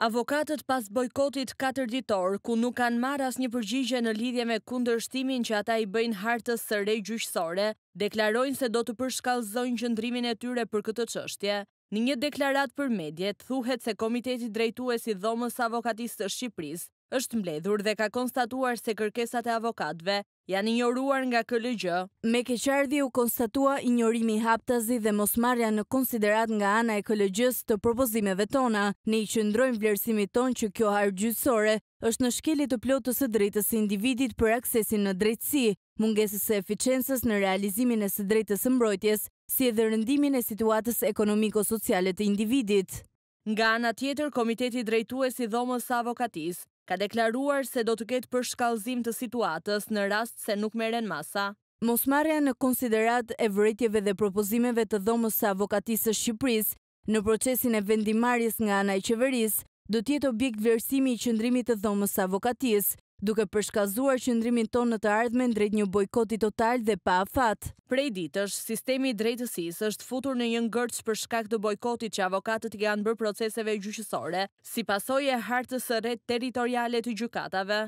Avokatët pas bojkotit katërditor, ditor, ku nuk kanë marrë asnjë përgjigje në lidhje me kundërshtimin që ata i bëjnë hartës së re gjyqësore, deklarojnë se do të përshkallëzojnë gjëndrimin e tyre për këtë çështje. Në një deklaratë për medjet thuhet se Komiteti Drejtues i Dhomës së Avokatisë së Shqipërisë është mbledhur dhe ka konstatuar se kërkesat e avokatve janë ignoruar nga këllëgjë. Me keqardhi u konstatua ignorimi haptazi dhe mosmarja në konsiderat nga ana e këllëgjës të propozimeve tona. Ne i qëndrojmë vlerësimi ton që kjo hargjysore është në shkelit të plotës e drejtës individit për aksesin në drejtësi, mungesës e eficiencës në realizimin e së drejtës mbrojtjes, si edhe rëndimin e situatës ekonomiko-socialet e individit. Nga ana tjetër, Komiteti Drejtues i Dhomës Avokatis ka deklaruar se do të ketë për shkallzim të situatës në rast se nuk merren masa. Mosmarrja në konsiderat e vëritjeve dhe propozimeve të dhomës së avokatisë së Shqipërisë në procesin e vendimarrjes nga ana e qeverisë do të jetë objekt vlerësimi i qëndrimit të dhomës së avokatisë duke përshkazuar ndrimin ton në të ardhme në drejt një bojkoti total dhe pa fat. Prej ditësh, sistemi drejtësis është futur në një ngërç për shkak të bojkotit që avokatët janë bërë proceseve gjyqësore, si pasoje hartës së red teritoriale të gjykatave.